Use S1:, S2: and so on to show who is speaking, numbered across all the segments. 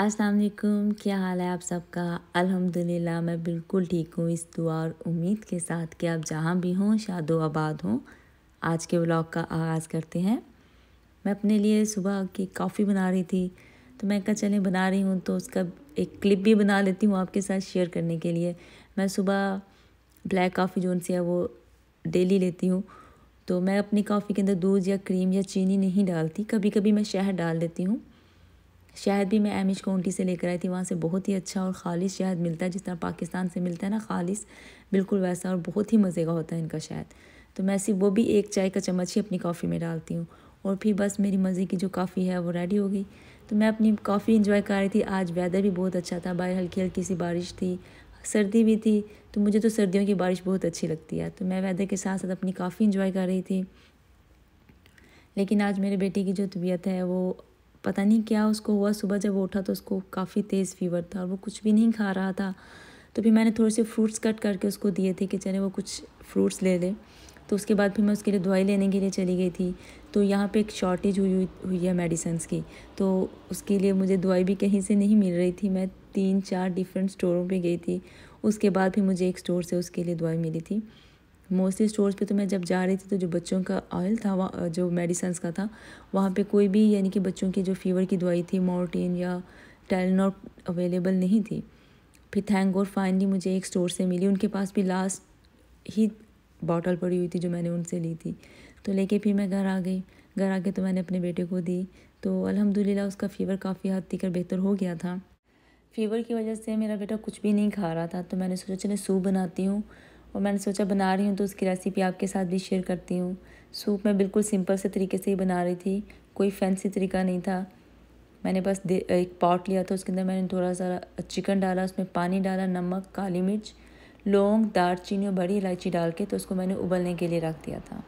S1: अस्सलाम वालेकुम क्या हाल है आप सबका अल्हम्दुलिल्लाह मैं बिल्कुल ठीक हूँ इस दुआ और उम्मीद के साथ कि आप जहाँ भी हों शादो आबाद हों आज के व्लॉग का आगाज़ करते हैं मैं अपने लिए सुबह की कॉफ़ी बना रही थी तो मैं कहा चलें बना रही हूँ तो उसका एक क्लिप भी बना लेती हूँ आपके साथ शेयर करने के लिए मैं सुबह ब्लैक कॉफ़ी जो सी है वो डेली लेती हूँ तो मैं अपनी कॉफ़ी के अंदर दूध या क्रीम या चीनी नहीं डालती कभी कभी मैं शहद डाल देती हूँ शहद भी मैं एमिश काउंटी से लेकर आई थी वहाँ से बहुत ही अच्छा और ख़ालिश शहद मिलता है जिस तरह पाकिस्तान से मिलता है ना ख़ालिश बिल्कुल वैसा और बहुत ही मज़े का होता है इनका शहद तो मैं सिर्फ वो भी एक चाय का चम्मच ही अपनी कॉफ़ी में डालती हूँ और फिर बस मेरी मज़े की जो काफ़ी है वो रेडी हो गई तो मैं अपनी कॉफ़ी इंजॉय कर रही थी आज वेदर भी बहुत अच्छा था बाहर हल्की हल्की सी बारिश थी सर्दी भी थी तो मुझे तो सर्दियों की बारिश बहुत अच्छी लगती है तो मैं वेदर के साथ साथ अपनी काफ़ी इंजॉय कर रही थी लेकिन आज मेरे बेटे की जो तबीयत है वो पता नहीं क्या उसको हुआ सुबह जब उठा तो उसको काफ़ी तेज़ फीवर था और वो कुछ भी नहीं खा रहा था तो फिर मैंने थोड़े से फ्रूट्स कट करके उसको दिए थे कि चले वो कुछ फ्रूट्स ले ले तो उसके बाद फिर मैं उसके लिए दवाई लेने के लिए चली गई थी तो यहाँ पे एक शॉर्टेज हुई हुई है मेडिसन्स की तो उसके लिए मुझे दवाई भी कहीं से नहीं मिल रही थी मैं तीन चार डिफरेंट स्टोरों पे गई थी उसके बाद फिर मुझे एक स्टोर से उसके लिए दवाई मिली थी मोस्टली स्टोर्स पे तो मैं जब जा रही थी तो जो बच्चों का ऑयल था जो मेडिसन्स का था वहाँ पे कोई भी यानी कि बच्चों की जो फीवर की दवाई थी मोर्टीन या टेलनॉट अवेलेबल नहीं थी फिर थैंक और फाइनली मुझे एक स्टोर से मिली उनके पास भी लास्ट ही बॉटल पड़ी हुई थी जो मैंने उनसे ली थी तो लेके फिर मैं घर आ गई घर आके तो मैंने अपने बेटे को दी तो अलहमदिल्ला उसका फ़ीवर काफ़ी हद तक बेहतर हो गया था फ़ीवर की वजह से मेरा बेटा कुछ भी नहीं खा रहा था तो मैंने सोचा चले सूप बनाती हूँ और मैंने सोचा बना रही हूँ तो उसकी रेसिपी आपके साथ भी शेयर करती हूँ सूप मैं बिल्कुल सिंपल से तरीके से ही बना रही थी कोई फैंसी तरीका नहीं था मैंने बस एक पॉट लिया था उसके अंदर मैंने थोड़ा सा चिकन डाला उसमें पानी डाला नमक काली मिर्च लौंग दालचीनी और बड़ी इलायची डाल के तो उसको मैंने उबलने के लिए रख दिया था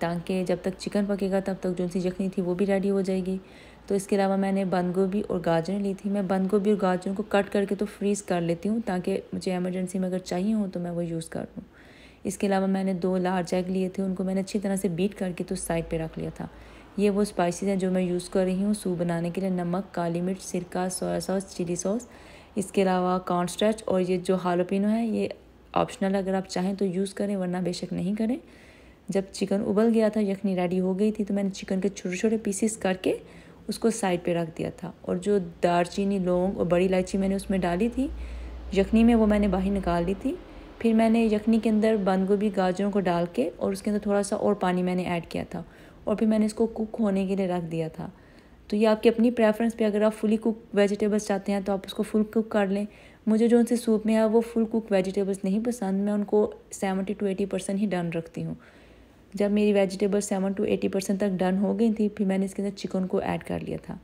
S1: ताकि जब तक चिकन पकेगा तब तक जो सी जखनी थी वो भी रेडी हो जाएगी तो इसके अलावा मैंने बंद गोभी और गाजरें ली थी मैं बंद गोभी और गाजरों को कट करके तो फ्रीज़ कर लेती हूँ ताकि मुझे एमरजेंसी में अगर चाहिए हो तो मैं वो यूज़ कर लूँ इसके अलावा मैंने दो लार्ज एग लिए थे उनको मैंने अच्छी तरह से बीट करके तो साइड पर रख लिया था ये वो स्पाइसेस हैं जो मैं यूज़ कर रही हूँ सूप बनाने के लिए नमक काली मिर्च सिरका सोया सॉस चिली सॉस इसके अलावा कॉर्नस्टार्च और ये जो हालोपिनो है ये ऑप्शनल अगर आप चाहें तो यूज़ करें वरना बेशक नहीं करें जब चिकन उबल गया था यखनी रेडी हो गई थी तो मैंने चिकन के छोटे छोटे पीसेस करके उसको साइड पे रख दिया था और जो दारचीनी लौंग और बड़ी इलायची मैंने उसमें डाली थी यखनी में वो मैंने बाहर निकाल ली थी फिर मैंने यखनी के अंदर बंद गोभी गाजरों को डाल के और उसके अंदर थोड़ा सा और पानी मैंने ऐड किया था और फिर मैंने इसको कुक होने के लिए रख दिया था तो ये आपकी अपनी प्रेफरेंस पे अगर आप फुली कुक वेजिटेबल्स चाहते हैं तो आप उसको फुल कुक कर लें मुझे जो उनसे सूप में है वो फुल कुक वेजिटेबल्स नहीं पसंद मैं उनको सेवेंटी टू एटी परसेंट ही डन रखती हूँ जब मेरी vegetable seven to eighty percent तक डन हो गई थी फिर मैंने इसके अंदर चिकन को ऐड कर लिया था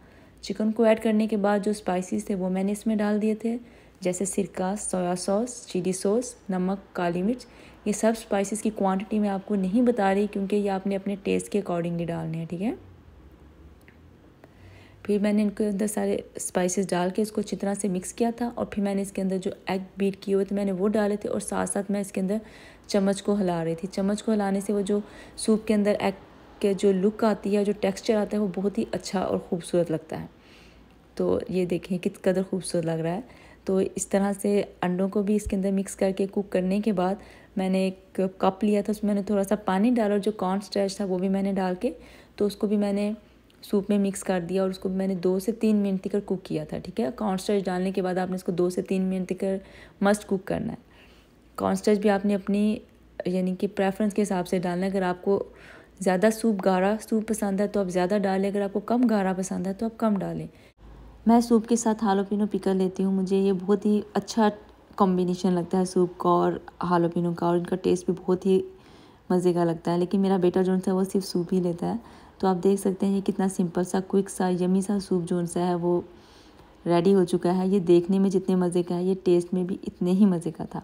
S1: चिकन को ऐड करने के बाद जो स्पाइसेस थे वो मैंने इसमें डाल दिए थे जैसे सिरका सोया सॉस चिली सॉस नमक काली मिर्च ये सब स्पाइसेस की क्वांटिटी मैं आपको नहीं बता रही क्योंकि ये आपने अपने टेस्ट के अकॉर्डिंगली डालने हैं ठीक है फिर मैंने इनके अंदर सारे स्पाइसेस डाल के इसको अच्छी तरह से मिक्स किया था और फिर मैंने इसके अंदर जो एग बीट किए हुए थे मैंने वो डाले थे और साथ साथ मैं इसके अंदर चम्मच को हिला रही थी चम्मच को हिलाने से वो जो सूप के अंदर एग के जो लुक आती है जो टेक्स्चर आता है वो बहुत ही अच्छा और ख़ूबसूरत लगता है तो ये देखें कित कदर खूबसूरत लग रहा है तो इस तरह से अंडों को भी इसके अंदर मिक्स करके कुक करने के बाद मैंने एक कप लिया था उसमें मैंने थोड़ा सा पानी डाला और जो कॉर्न स्ट्रैच था वो भी मैंने डाल के तो उसको भी मैंने सूप में मिक्स कर दिया और उसको मैंने दो से तीन मिनट तक कुक किया था ठीक है कॉन्स्टर्च डालने के बाद आपने इसको दो से तीन मिनट तक मस्ट कुक करना है कॉन्स्टेंट भी आपने अपनी यानी कि प्रेफरेंस के हिसाब से डालना है अगर आपको ज़्यादा सूप गाढ़ा सूप पसंद है तो आप ज़्यादा डालें अगर आपको कम गाढ़ा पसंद है तो आप कम डालें मैं सूप के साथ हालोपिनो पिकर लेती हूँ मुझे ये बहुत ही अच्छा कॉम्बिनेशन लगता है सूप का और हालोपिनो का और इनका टेस्ट भी बहुत ही मज़े का लगता है लेकिन मेरा बेटा जो है वो सिर्फ सूप ही लेता है तो आप देख सकते हैं ये कितना सिंपल सा क्विक सा यमी सा सूप जो सा है वो रेडी हो चुका है ये देखने में जितने मज़े का है ये टेस्ट में भी इतने ही मज़े का था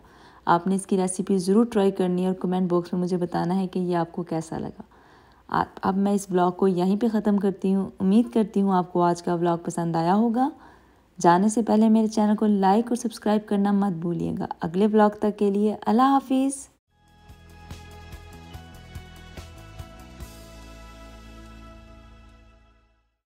S1: आपने इसकी रेसिपी ज़रूर ट्राई करनी है और कमेंट बॉक्स में मुझे बताना है कि ये आपको कैसा लगा अब मैं इस ब्लॉग को यहीं पे ख़त्म करती हूँ उम्मीद करती हूँ आपको आज का ब्लॉग पसंद आया होगा जाने से पहले मेरे चैनल को लाइक और सब्सक्राइब करना मत भूलिएगा अगले ब्लॉग तक के लिए अल्लाह हाफिज़